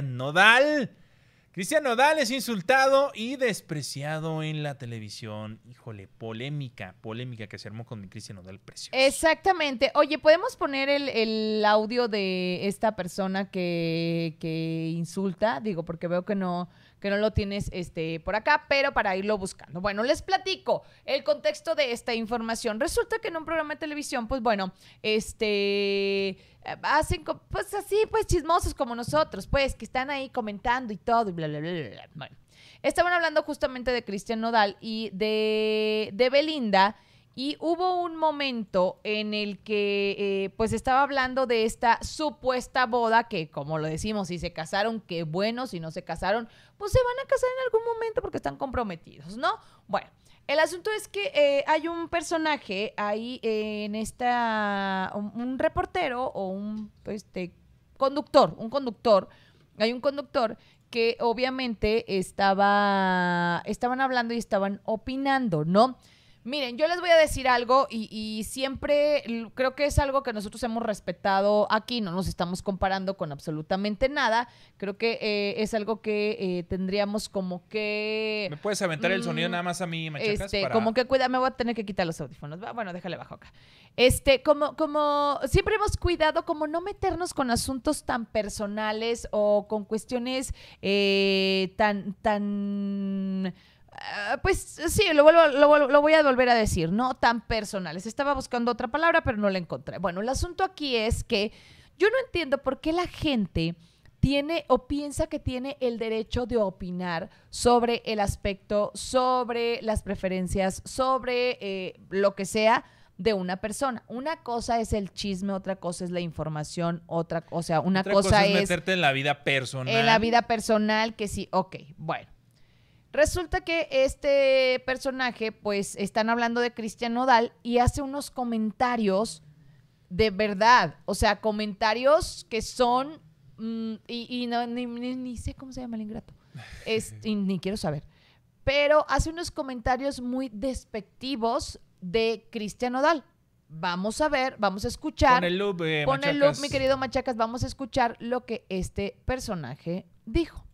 Nodal. Cristian Nodal es insultado y despreciado en la televisión. Híjole, polémica, polémica que se armó con mi Cristian Nodal precioso. Exactamente. Oye, ¿podemos poner el, audio de esta persona que, que, insulta? Digo, porque veo que no, que no lo tienes este, por acá, pero para irlo buscando. Bueno, les platico el contexto de esta información. Resulta que en un programa de televisión, pues bueno, este hacen pues así, pues chismosos como nosotros, pues que están ahí comentando y todo y bla, bla, bla, bla. Bueno, estaban hablando justamente de Cristian Nodal y de, de Belinda. Y hubo un momento en el que eh, pues estaba hablando de esta supuesta boda, que como lo decimos, si se casaron, qué bueno, si no se casaron, pues se van a casar en algún momento porque están comprometidos, ¿no? Bueno, el asunto es que eh, hay un personaje ahí en esta, un, reportero o un este, conductor, un conductor, hay un conductor que obviamente estaba, estaban hablando y estaban opinando, ¿no? Miren, yo les voy a decir algo y, siempre creo que es algo que nosotros hemos respetado aquí, no nos estamos comparando con absolutamente nada, creo que eh, es algo que eh, tendríamos como que... ¿Me puedes aventar el sonido mm, nada más a mí, machacas? Este, como que cuida, me voy a tener que quitar los audífonos, bueno, déjale bajo acá. Este, como, como siempre hemos cuidado como no meternos con asuntos tan personales o con cuestiones eh, tan, tan Ah, pues sí, lo, vuelvo, voy a volver a decir, no tan personales. Estaba buscando otra palabra, pero no la encontré. Bueno, el asunto aquí es que yo no entiendo por qué la gente tiene o piensa que tiene el derecho de opinar sobre el aspecto, sobre las preferencias, sobre eh, lo que sea de una persona. Una cosa es el chisme, otra cosa es la información, otra, o sea, una cosa, cosa, es meterte en la vida personal. En la vida personal que sí, ok, bueno. Resulta que este personaje, pues están hablando de Cristian Nodal y hace unos comentarios de verdad, o sea, comentarios que son, mm, y, no, ni, sé cómo se llama el ingrato, ni quiero saber, pero hace unos comentarios muy despectivos de Cristian Nodal. Vamos a ver, vamos a escuchar. Pon el loop, eh, pon el loop, mi querido Machacas, vamos a escuchar lo que este personaje dijo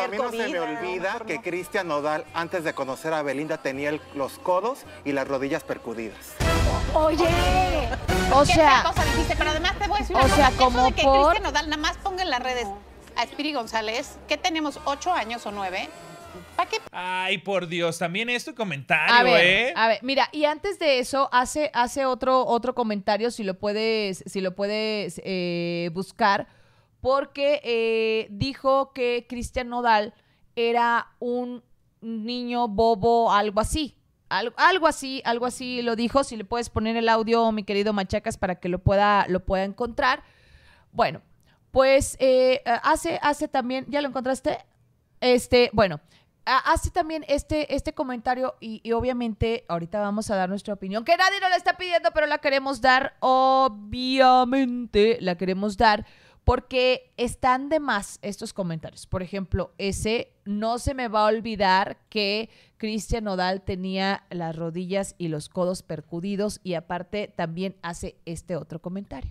a se me olvida que Cristian Nodal, antes de conocer a Belinda, tenía los codos y las rodillas percudidas. Oye, o sea, o sea, como de que Cristian Nodal nada más ponga en las redes a Espiri González, que tenemos ocho años o nueve, ¿Para qué? Ay, por Dios, también es tu comentario, a ver, ¿eh? A ver, mira, y antes de eso, hace, hace otro, otro comentario, si lo puedes, si lo puedes eh, buscar porque eh, dijo que Cristian Nodal era un niño bobo, algo así. Algo, así, algo así lo dijo. Si le puedes poner el audio, mi querido Machacas, para que lo pueda, lo pueda encontrar. Bueno, pues eh, hace, hace también, ¿ya lo encontraste? Este, bueno, hace también este, este comentario y, obviamente ahorita vamos a dar nuestra opinión, que nadie nos la está pidiendo, pero la queremos dar, obviamente la queremos dar porque están de más estos comentarios. Por ejemplo, ese no se me va a olvidar que Cristian Nodal tenía las rodillas y los codos percudidos y aparte también hace este otro comentario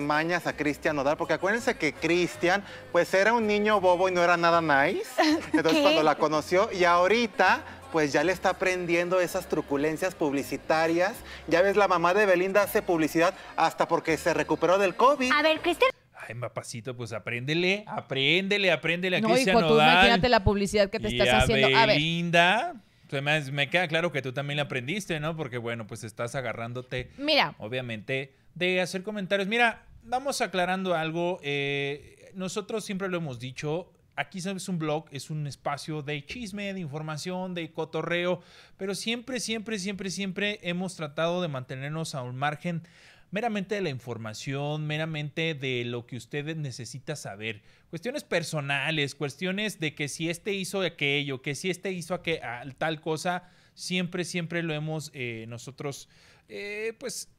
mañas a Cristian Nodal, porque acuérdense que Cristian, pues era un niño bobo y no era nada nice. Entonces cuando la conoció y ahorita pues ya le está aprendiendo esas truculencias publicitarias. Ya ves, la mamá de Belinda hace publicidad hasta porque se recuperó del COVID. A ver, Cristian. Ay, papacito, pues apréndele, apréndele, apréndele a no, Cristian hijo, tú imagínate la publicidad que te estás haciendo. A Belinda. Además, me queda claro que tú también la aprendiste, ¿no? Porque, bueno, pues estás agarrándote. Mira. Obviamente, de hacer comentarios. Mira, vamos aclarando algo. Eh, nosotros siempre lo hemos dicho, Aquí sabes un blog, es un espacio de chisme, de información, de cotorreo, pero siempre, siempre, siempre, siempre hemos tratado de mantenernos a un margen meramente de la información, meramente de lo que usted necesita saber. Cuestiones personales, cuestiones de que si este hizo aquello, que si este hizo a tal cosa, siempre, siempre lo hemos eh, nosotros, eh, pues,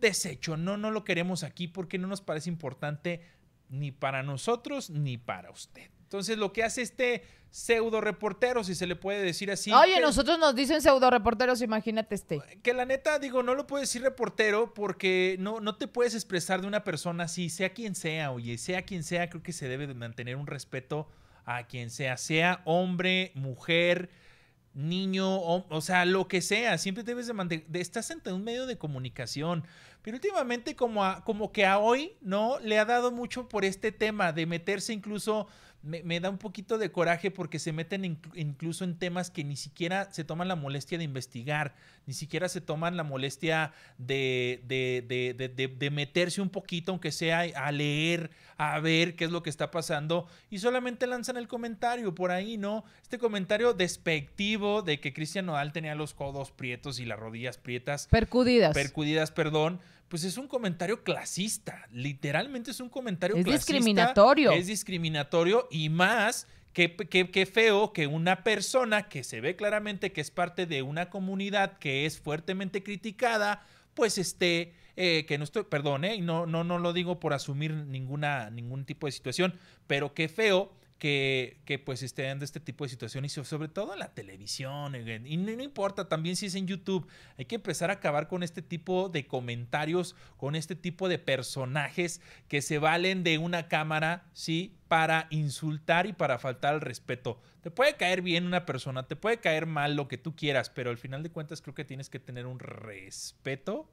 deshecho. No, no lo queremos aquí porque no nos parece importante ni para nosotros ni para usted. Entonces, lo que hace este pseudo reportero, si se le puede decir así. Oye, nosotros nos dicen pseudo reporteros, imagínate este. Que la neta, digo, no lo puedes decir reportero porque no, no te puedes expresar de una persona así, sea quien sea, oye, sea quien sea, creo que se debe mantener un respeto a quien sea, sea hombre, mujer, niño, o, sea, lo que sea, siempre debes de mantener, estás ante un medio de comunicación. Pero últimamente como, como que a hoy, ¿no? Le ha dado mucho por este tema de meterse incluso, me, da un poquito de coraje porque se meten incluso en temas que ni siquiera se toman la molestia de investigar, ni siquiera se toman la molestia de, de, de meterse un poquito, aunque sea a leer, a ver qué es lo que está pasando, y solamente lanzan el comentario por ahí, ¿no? Este comentario despectivo de que Cristian Nodal tenía los codos prietos y las rodillas prietas. Percudidas. Percudidas, perdón pues es un comentario clasista, literalmente es un comentario clasista. Es discriminatorio. Es discriminatorio y más que feo que una persona que se ve claramente que es parte de una comunidad que es fuertemente criticada, pues esté, eh, que no estoy, perdón, eh, y no, no, no lo digo por asumir ninguna, ningún tipo de situación, pero qué feo que, pues estén de este tipo de situaciones, y sobre todo en la televisión, y no, no, importa también si es en YouTube, hay que empezar a acabar con este tipo de comentarios, con este tipo de personajes que se valen de una cámara, ¿sí? Para insultar y para faltar al respeto. Te puede caer bien una persona, te puede caer mal lo que tú quieras, pero al final de cuentas creo que tienes que tener un respeto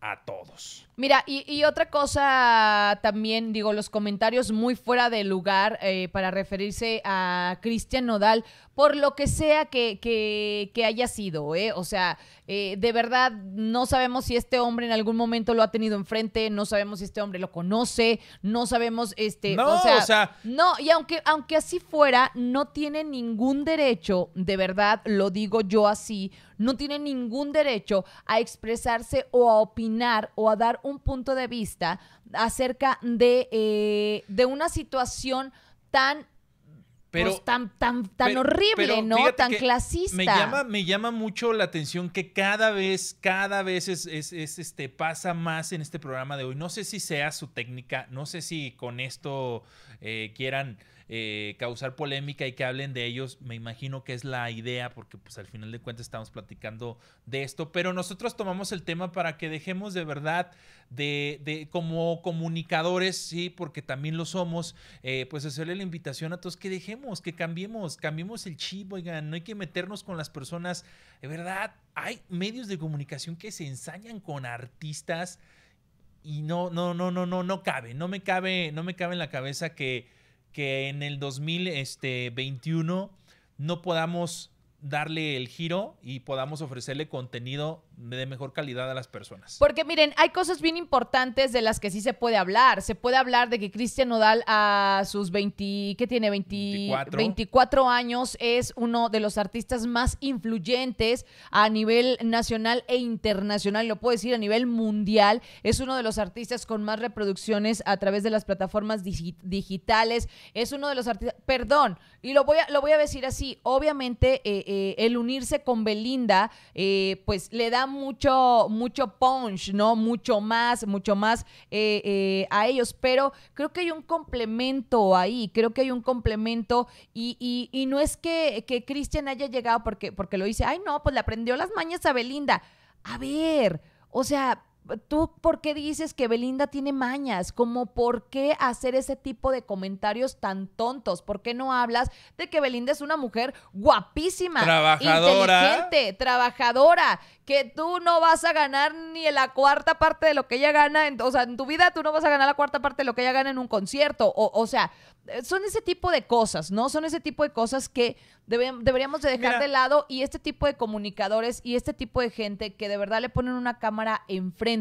a todos. Mira, y, otra cosa también, digo, los comentarios muy fuera de lugar eh, para referirse a Cristian Nodal, por lo que sea que, haya sido, ¿eh? O sea, eh, de verdad no sabemos si este hombre en algún momento lo ha tenido enfrente, no sabemos si este hombre lo conoce, no sabemos, este, no, o, sea, no, y aunque, aunque así fuera, no tiene ningún derecho, de verdad, lo digo yo así, no tiene ningún derecho a expresarse o a opinar o a dar un punto de vista acerca de, eh, de una situación tan pero, pues, tan, tan, tan horrible, ¿no? Tan clasista. Me llama, me llama mucho la atención que cada vez, cada vez es, este, pasa más en este programa de hoy. No sé si sea su técnica, no sé si con esto eh, quieran eh, causar polémica y que hablen de ellos, me imagino que es la idea, porque pues al final de cuentas estamos platicando de esto, pero nosotros tomamos el tema para que dejemos de verdad de, como comunicadores, sí, porque también lo somos, eh, pues hacerle la invitación a todos que dejemos, que cambiemos, cambiemos el chivo oigan, no hay que meternos con las personas, de verdad, hay medios de comunicación que se ensañan con artistas y no, no, no, no, no, no cabe, no me cabe, no me cabe en la cabeza que que en el 2021 este, no podamos darle el giro y podamos ofrecerle contenido de mejor calidad a las personas. Porque miren, hay cosas bien importantes de las que sí se puede hablar. Se puede hablar de que Cristian Nodal a sus 20, ¿qué tiene? 24. 24. años es uno de los artistas más influyentes a nivel nacional e internacional, lo puedo decir a nivel mundial. Es uno de los artistas con más reproducciones a través de las plataformas digitales. Es uno de los artistas, perdón, y lo voy a, lo voy a decir así, obviamente eh, eh, el unirse con Belinda, eh, pues le da mucho, mucho punch, ¿no? Mucho más, mucho más eh, eh, a ellos. Pero creo que hay un complemento ahí, creo que hay un complemento y, no es que, que Cristian haya llegado porque, porque lo dice, ay no, pues le aprendió las mañas a Belinda. A ver, o sea, ¿Tú por qué dices que Belinda tiene mañas? Como por qué hacer ese tipo de comentarios tan tontos? ¿Por qué no hablas de que Belinda es una mujer guapísima, trabajadora, inteligente, trabajadora, que tú no vas a ganar ni la cuarta parte de lo que ella gana, o sea, en tu vida tú no vas a ganar la cuarta parte de lo que ella gana en un concierto, o, sea, son ese tipo de cosas, ¿no? Son ese tipo de cosas que deberíamos de dejar de lado y este tipo de comunicadores y este tipo de gente que de verdad le ponen una cámara enfrente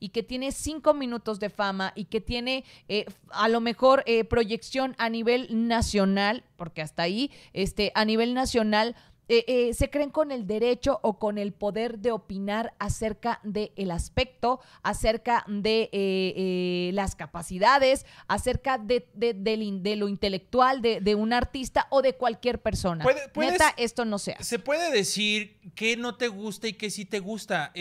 y que tiene cinco minutos de fama y que tiene eh, a lo mejor eh, proyección a nivel nacional, porque hasta ahí, este, a nivel nacional, eh, eh, se creen con el derecho o con el poder de opinar acerca del el aspecto, acerca de eh, las capacidades, acerca de, de, lo intelectual de, un artista o de cualquier persona. ¿Puede, Neta, esto no sea. Se puede decir que no te gusta y que sí te gusta,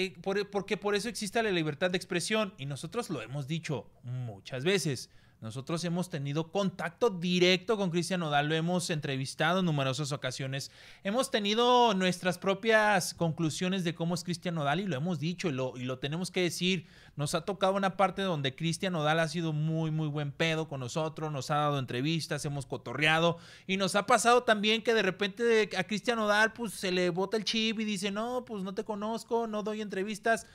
porque por eso existe la libertad de expresión y nosotros lo hemos dicho muchas veces. Nosotros hemos tenido contacto directo con Cristian Nodal, lo hemos entrevistado en numerosas ocasiones. Hemos tenido nuestras propias conclusiones de cómo es Cristian Nodal y lo hemos dicho y lo, y lo tenemos que decir. Nos ha tocado una parte donde Cristian Nodal ha sido muy, muy buen pedo con nosotros, nos ha dado entrevistas, hemos cotorreado y nos ha pasado también que de repente a Cristian Nodal pues se le bota el chip y dice, no, pues no te conozco, no doy entrevistas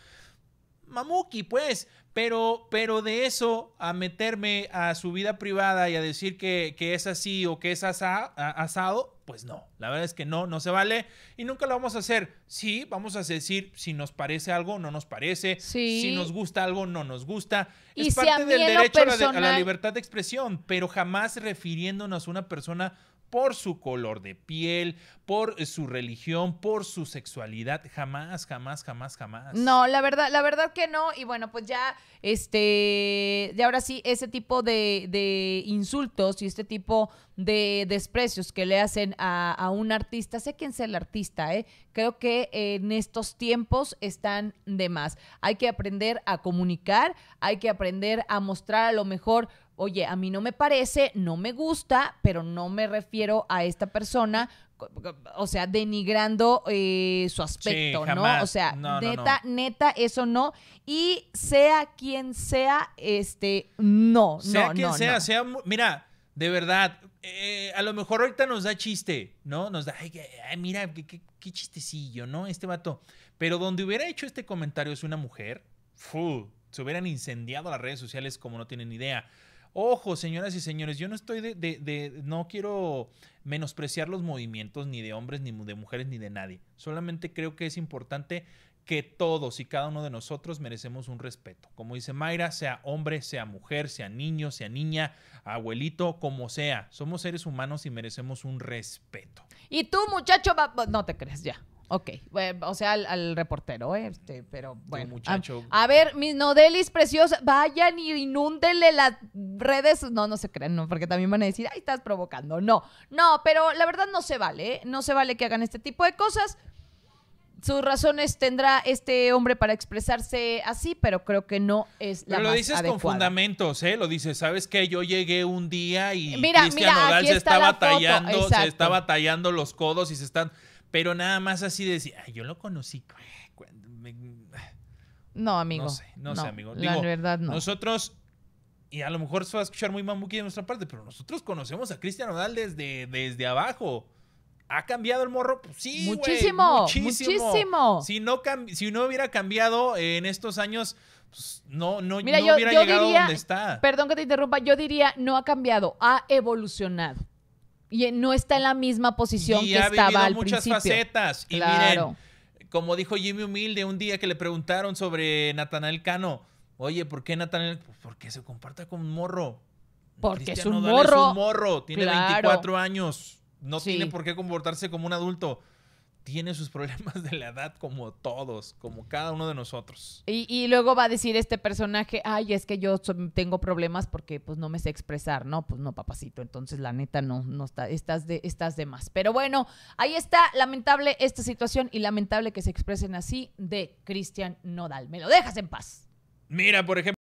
mamuki, pues. Pero, pero de eso a meterme a su vida privada y a decir que, es así o que es asado, pues no. La verdad es que no, no se vale y nunca lo vamos a hacer. Sí, vamos a decir si nos parece algo, no nos parece. Si nos gusta algo, no nos gusta. Y es parte del derecho a, la a la libertad de expresión, pero jamás refiriéndonos a una persona por su color de piel, por su religión, por su sexualidad. Jamás, jamás, jamás, jamás. No, la verdad, la verdad que no. Y bueno, pues ya, este, de ahora sí, ese tipo de, insultos y este tipo de desprecios que le hacen a, a un artista, sé quién es el artista, ¿eh? Creo que en estos tiempos están de más. Hay que aprender a comunicar, hay que aprender a mostrar a lo mejor oye, a mí no me parece, no me gusta, pero no me refiero a esta persona o sea, denigrando eh, su aspecto, ¿no? O sea, neta, neta, eso no. Y sea quien sea, este, no, sea no, quien sea, sea, mira, de verdad, eh, a lo mejor ahorita nos da chiste, ¿no? Nos da, ay, mira, qué, qué, chistecillo, ¿no? Este vato. Pero donde hubiera hecho este comentario es una mujer, fu, se hubieran incendiado las redes sociales como no tienen idea. Ojo, señoras y señores, yo no estoy de, de, no quiero menospreciar los movimientos ni de hombres, ni de mujeres, ni de nadie. Solamente creo que es importante que todos y cada uno de nosotros merecemos un respeto. Como dice Mayra, sea hombre, sea mujer, sea niño, sea niña, abuelito, como sea. Somos seres humanos y merecemos un respeto. Y tú, muchacho, no te crees ya. Ok, eh, o sea, al, reportero, eh, este, pero bueno. Ah, a, ver, mis nodelis preciosas, vayan y inúndenle las redes. No, no se crean, no, porque también van a decir, ay, estás provocando. No, no, pero la verdad no se vale, eh, No se vale que hagan este tipo de cosas. Sus razones tendrá este hombre para expresarse así, pero creo que no es la pero lo dices con fundamentos, ¿eh? Lo dices, ¿sabes qué? Yo llegué un día y mira, Cristian Nodal se estaba tallando, se estaba tallando los codos y se están pero nada más así de decir, yo lo conocí. No, amigo. No sé, amigo. la verdad, no. Nosotros, y a lo mejor se va a escuchar muy mamuki de nuestra parte, pero nosotros conocemos a Cristian Odal desde, desde abajo. ¿Ha cambiado el morro? Pues sí, muchísimo, muchísimo, muchísimo. Si no, si no hubiera cambiado en estos años, pues no, no, hubiera llegado diría, donde está. Perdón que te interrumpa, yo diría no ha cambiado, ha evolucionado y no está en la misma posición que estaba al muchas facetas. Y miren, como dijo Jimmy Humilde un día que le preguntaron sobre Natanael Cano, oye, ¿por qué Natanael? por pues, porque se comporta con un morro. Porque es un morro. es un morro, tiene 24 años, no tiene por qué comportarse como un adulto tiene sus problemas de la edad como todos, como cada uno de nosotros. Y, luego va a decir este personaje, ay, es que yo tengo problemas porque pues no me sé expresar, ¿no? Pues no, papacito, entonces la neta no, no está, estás de, estás de más. Pero bueno, ahí está, lamentable esta situación y lamentable que se expresen así de Cristian Nodal. Me lo dejas en paz. Mira, por ejemplo.